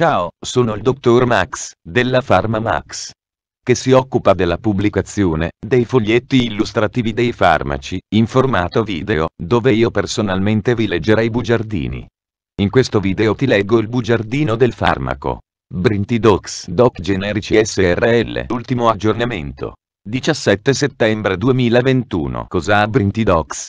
Ciao, sono il dottor Max, della Pharma Max, che si occupa della pubblicazione dei foglietti illustrativi dei farmaci, in formato video, dove io personalmente vi leggerei i bugiardini. In questo video ti leggo il bugiardino del farmaco. Brintidox Doc generici SRL Ultimo aggiornamento. 17 settembre 2021 Cosa ha Brintidox?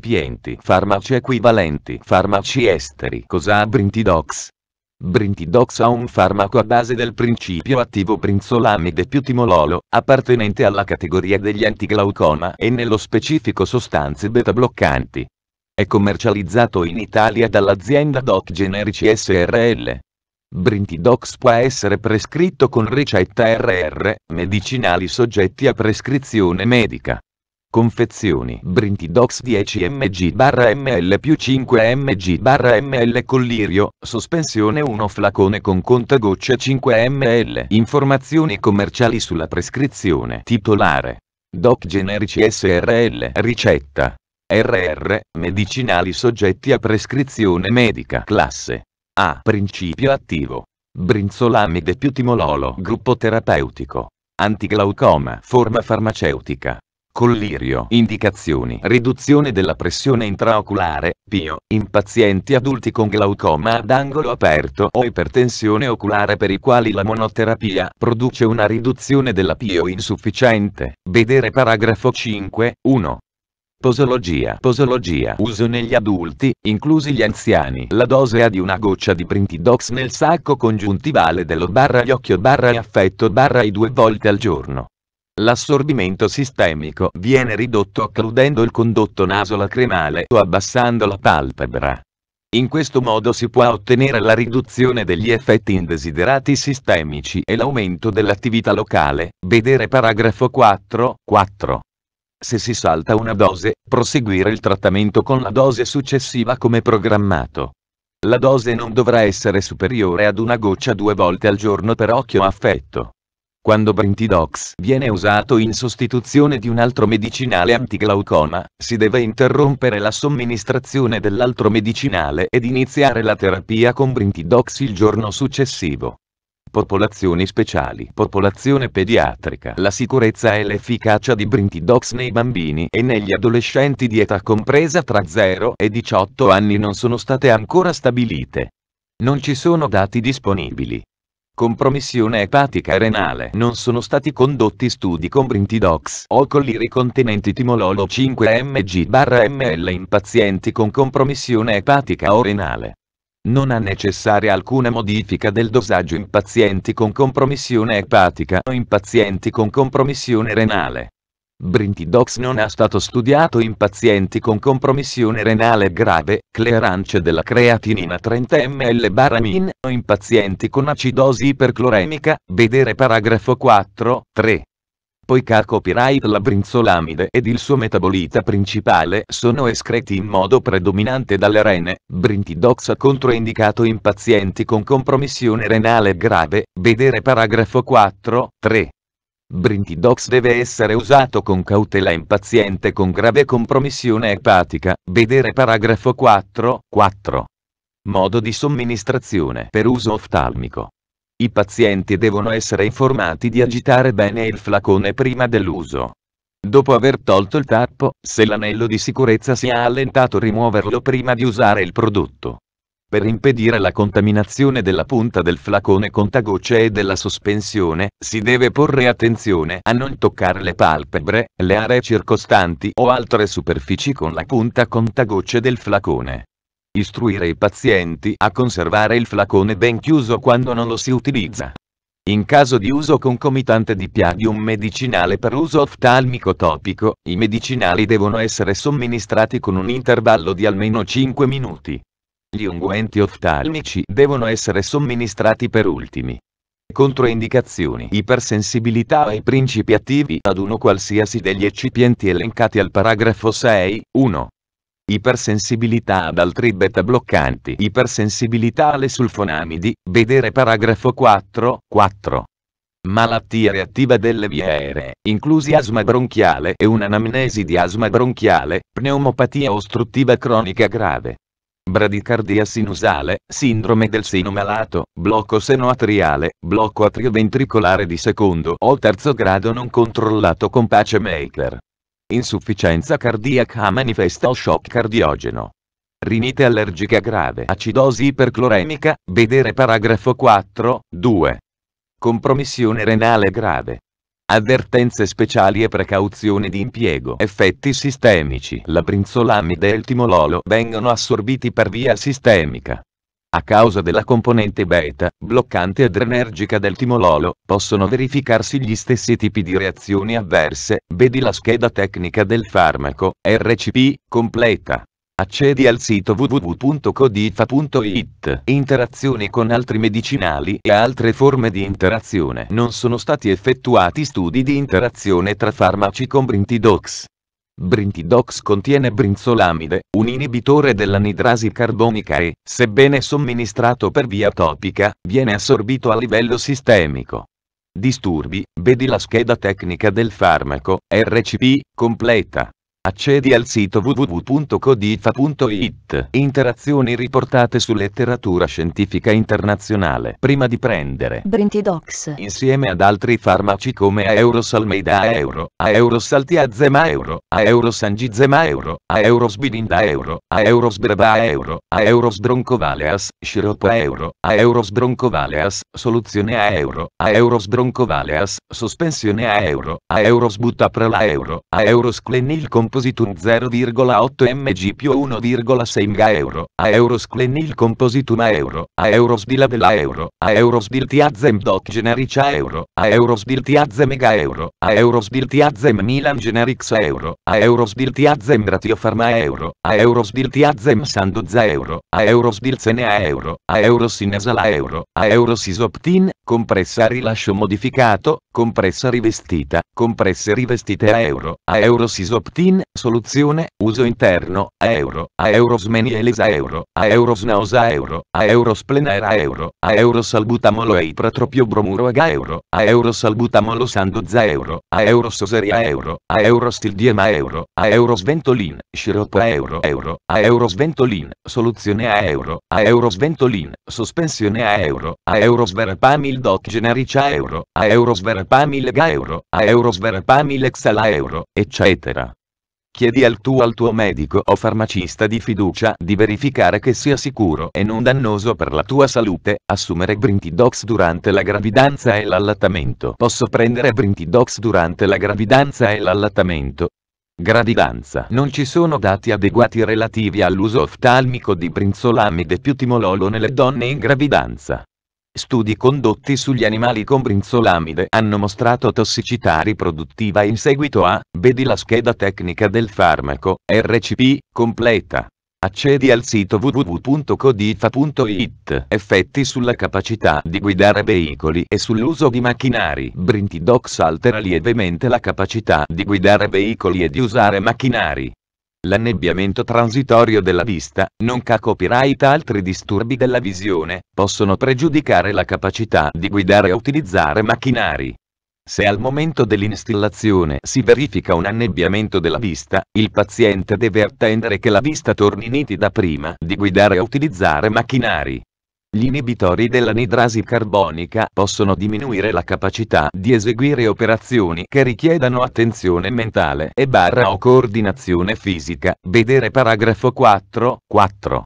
recipienti farmaci equivalenti farmaci esteri cos'ha Brintidox? Brintidox ha un farmaco a base del principio attivo brinzolamide più timololo, appartenente alla categoria degli antiglaucoma e nello specifico sostanze beta-bloccanti. È commercializzato in Italia dall'azienda Doc Generici SRL. Brintidox può essere prescritto con ricetta RR, medicinali soggetti a prescrizione medica. Confezioni Brintidox 10 mg ml più 5 mg ml collirio, sospensione 1 flacone con contagocce 5 ml Informazioni commerciali sulla prescrizione Titolare Doc generici SRL Ricetta RR Medicinali soggetti a prescrizione medica Classe A Principio attivo Brinzolamide più timololo Gruppo terapeutico Antiglaucoma Forma farmaceutica Collirio. Indicazioni. Riduzione della pressione intraoculare, PIO, in pazienti adulti con glaucoma ad angolo aperto o ipertensione oculare per i quali la monoterapia produce una riduzione della PIO insufficiente. Vedere paragrafo 5, 1. Posologia. Posologia. Uso negli adulti, inclusi gli anziani. La dose A di una goccia di Printidox nel sacco congiuntivale dello barra gli occhio barra affetto barra i due volte al giorno. L'assorbimento sistemico viene ridotto occludendo il condotto nasolacrimale o abbassando la palpebra. In questo modo si può ottenere la riduzione degli effetti indesiderati sistemici e l'aumento dell'attività locale, vedere paragrafo 4, 4. Se si salta una dose, proseguire il trattamento con la dose successiva come programmato. La dose non dovrà essere superiore ad una goccia due volte al giorno per occhio affetto. Quando Brintidox viene usato in sostituzione di un altro medicinale antiglaucoma, si deve interrompere la somministrazione dell'altro medicinale ed iniziare la terapia con Brintidox il giorno successivo. Popolazioni speciali Popolazione pediatrica La sicurezza e l'efficacia di Brintidox nei bambini e negli adolescenti di età compresa tra 0 e 18 anni non sono state ancora stabilite. Non ci sono dati disponibili compromissione epatica e renale. Non sono stati condotti studi con Brintidox o colliri contenenti timololo 5-mg-ml in pazienti con compromissione epatica o renale. Non è necessaria alcuna modifica del dosaggio in pazienti con compromissione epatica o in pazienti con compromissione renale. Brintidox non è stato studiato in pazienti con compromissione renale grave, clearance della creatinina 30 ml baramin, o in pazienti con acidosi ipercloremica, vedere paragrafo 4, 3. Poiché copyright la brinzolamide ed il suo metabolita principale sono escreti in modo predominante dalle rene, Brintidox ha controindicato in pazienti con compromissione renale grave, vedere paragrafo 4, 3. Brintidox deve essere usato con cautela in paziente con grave compromissione epatica, vedere paragrafo 4, 4. Modo di somministrazione per uso oftalmico. I pazienti devono essere informati di agitare bene il flacone prima dell'uso. Dopo aver tolto il tappo, se l'anello di sicurezza si è allentato rimuoverlo prima di usare il prodotto per impedire la contaminazione della punta del flacone contagocce e della sospensione, si deve porre attenzione a non toccare le palpebre, le aree circostanti o altre superfici con la punta contagocce del flacone. Istruire i pazienti a conservare il flacone ben chiuso quando non lo si utilizza. In caso di uso concomitante di piadium medicinale per uso oftalmico topico, i medicinali devono essere somministrati con un intervallo di almeno 5 minuti. Gli unguenti oftalmici devono essere somministrati per ultimi. Controindicazioni Ipersensibilità ai principi attivi ad uno qualsiasi degli eccipienti elencati al paragrafo 6, 1. Ipersensibilità ad altri beta bloccanti Ipersensibilità alle sulfonamidi, vedere paragrafo 4, 4. Malattia reattiva delle vie aeree, inclusi asma bronchiale e un'anamnesi di asma bronchiale, pneumopatia ostruttiva cronica grave bradicardia sinusale, sindrome del seno malato, blocco seno atriale, blocco atrioventricolare di secondo o terzo grado non controllato con pacemaker. Insufficienza cardiaca manifesta o shock cardiogeno. Rinite allergica grave, acidosi ipercloremica, vedere paragrafo 4, 2. Compromissione renale grave. Avvertenze speciali e precauzioni di impiego. Effetti sistemici. La prinzolamide e il timololo vengono assorbiti per via sistemica. A causa della componente beta, bloccante adrenergica del timololo, possono verificarsi gli stessi tipi di reazioni avverse, vedi la scheda tecnica del farmaco, RCP, completa. Accedi al sito www.codifa.it. Interazioni con altri medicinali e altre forme di interazione. Non sono stati effettuati studi di interazione tra farmaci con Brintidox. Brintidox contiene brinzolamide, un inibitore dell'anidrasi carbonica e, sebbene somministrato per via topica, viene assorbito a livello sistemico. Disturbi, vedi la scheda tecnica del farmaco, RCP, completa. Accedi al sito www.codifa.it. Interazioni riportate su letteratura scientifica internazionale. Prima di prendere Brintidox insieme ad altri farmaci come Aerosalmeida Euro, Aerosaltia Zema Euro, Aerosangizema Euro, Aerosbidinda Euro, Aerosbreba Euro, Aerosdroncovaleas, Sciropa Euro, Aerosdroncovaleas, Soluzione a Euro, Aerosdroncovaleas, Sospensione a Euro, Aerosbutaprala Euro, Aerosclenil Aerosclenilcom un 0,8 mg più 1,6 mg euro, a euros clenil compositum a euro, a euros di della euro, a euros dil tiazem doc generic a euro, a euros dil tiazem mega euro, a euros dil tiazem milan generics a euro, a euros dil tiazem ratio pharma a euro, a euros dil tiazem sanduz euro, a euros dil cene a euro, a euros sinesal a euro, a euros isoptin, compressa rilascio modificato, compressa rivestita, compresse rivestite a euro, a euro sisoptin, soluzione, uso interno, a euro, a euro smenielesa a euro, a euro snausa a euro, a euro splenera a euro, a euro salbutamolo e eipratropio bromuro aga euro, a euro salbutamolo sandozza euro, a euro soseria a euro, a euro stildiema a euro, a euro sventolin, sciroppo a euro euro, a euro sventolin, soluzione a euro, a euro sventolin, sospensione a euro, a euro sverapamil doc generica a euro, a euro sverapamil Verpamil ga euro, a euro sverpamil exala euro, eccetera. Chiedi al tuo, al tuo medico o farmacista di fiducia di verificare che sia sicuro e non dannoso per la tua salute assumere Brintidox durante la gravidanza e l'allattamento. Posso prendere Brintidox durante la gravidanza e l'allattamento? Gravidanza. Non ci sono dati adeguati relativi all'uso oftalmico di brinzolamide più timololo nelle donne in gravidanza. Studi condotti sugli animali con brinzolamide hanno mostrato tossicità riproduttiva in seguito a, vedi la scheda tecnica del farmaco, RCP, completa. Accedi al sito www.codifa.it. Effetti sulla capacità di guidare veicoli e sull'uso di macchinari. Brintidox altera lievemente la capacità di guidare veicoli e di usare macchinari. L'annebbiamento transitorio della vista, nonché copyright e altri disturbi della visione, possono pregiudicare la capacità di guidare o utilizzare macchinari. Se al momento dell'instillazione si verifica un annebbiamento della vista, il paziente deve attendere che la vista torni nitida prima di guidare o utilizzare macchinari. Gli inibitori dell'anidrasi carbonica possono diminuire la capacità di eseguire operazioni che richiedano attenzione mentale e barra o coordinazione fisica, vedere paragrafo 4, 4.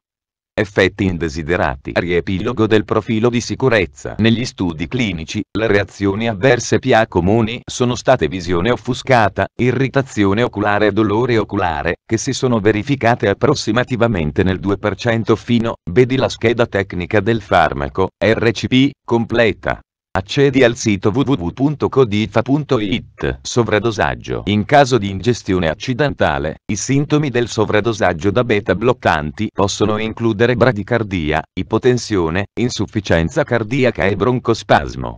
Effetti indesiderati Riepilogo del profilo di sicurezza Negli studi clinici, le reazioni avverse PA comuni sono state visione offuscata, irritazione oculare e dolore oculare, che si sono verificate approssimativamente nel 2% fino, vedi la scheda tecnica del farmaco, RCP, completa. Accedi al sito www.codifa.it. Sovradosaggio. In caso di ingestione accidentale, i sintomi del sovradosaggio da beta bloccanti possono includere bradicardia, ipotensione, insufficienza cardiaca e broncospasmo.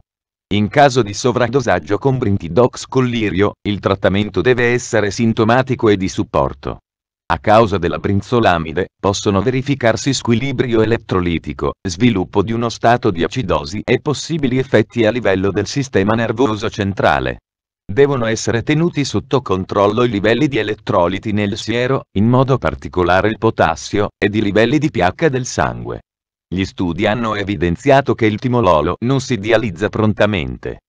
In caso di sovradosaggio con brinchidox collirio, il trattamento deve essere sintomatico e di supporto. A causa della brinzolamide, possono verificarsi squilibrio elettrolitico, sviluppo di uno stato di acidosi e possibili effetti a livello del sistema nervoso centrale. Devono essere tenuti sotto controllo i livelli di elettroliti nel siero, in modo particolare il potassio, ed i livelli di pH del sangue. Gli studi hanno evidenziato che il timololo non si dializza prontamente.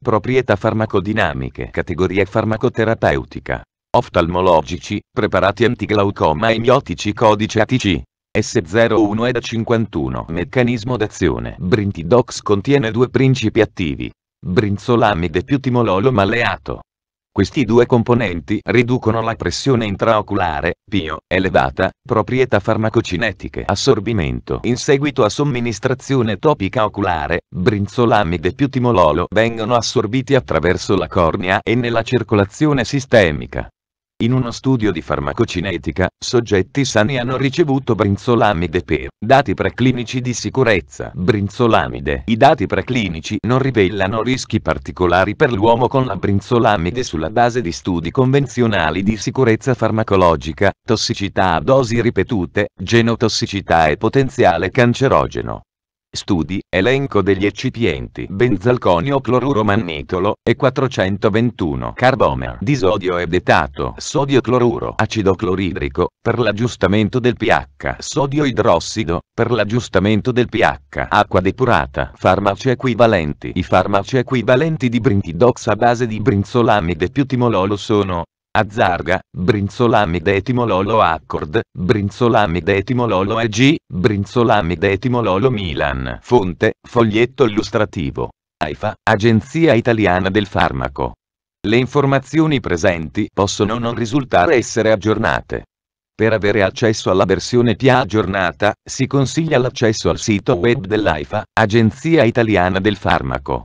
Proprietà farmacodinamiche Categoria farmacoterapeutica oftalmologici, preparati antiglaucoma e miotici codice ATC. S01 ed a 51 Meccanismo d'azione Brintidox contiene due principi attivi. Brinzolamide più timololo malleato. Questi due componenti riducono la pressione intraoculare, PIO, elevata, proprietà farmacocinetiche assorbimento in seguito a somministrazione topica oculare, brinzolamide più timololo vengono assorbiti attraverso la cornea e nella circolazione sistemica. In uno studio di farmacocinetica, soggetti sani hanno ricevuto brinzolamide per dati preclinici di sicurezza. Brinzolamide. I dati preclinici non rivelano rischi particolari per l'uomo con la brinzolamide sulla base di studi convenzionali di sicurezza farmacologica, tossicità a dosi ripetute, genotossicità e potenziale cancerogeno. Studi, elenco degli eccipienti benzalconio cloruro mannitolo, e 421 carbomer disodio sodio ed etato sodio cloruro acido cloridrico, per l'aggiustamento del pH sodio idrossido, per l'aggiustamento del pH acqua depurata farmaci equivalenti I farmaci equivalenti di brintidox a base di brinzolamide più timololo sono Azzarga, brinzolamide etimololo Accord, brinzolamide etimololo EG, brinzolamide etimololo Milan. Fonte, foglietto illustrativo. AIFA, Agenzia Italiana del Farmaco. Le informazioni presenti possono non risultare essere aggiornate. Per avere accesso alla versione PIA aggiornata, si consiglia l'accesso al sito web dell'AIFA, Agenzia Italiana del Farmaco.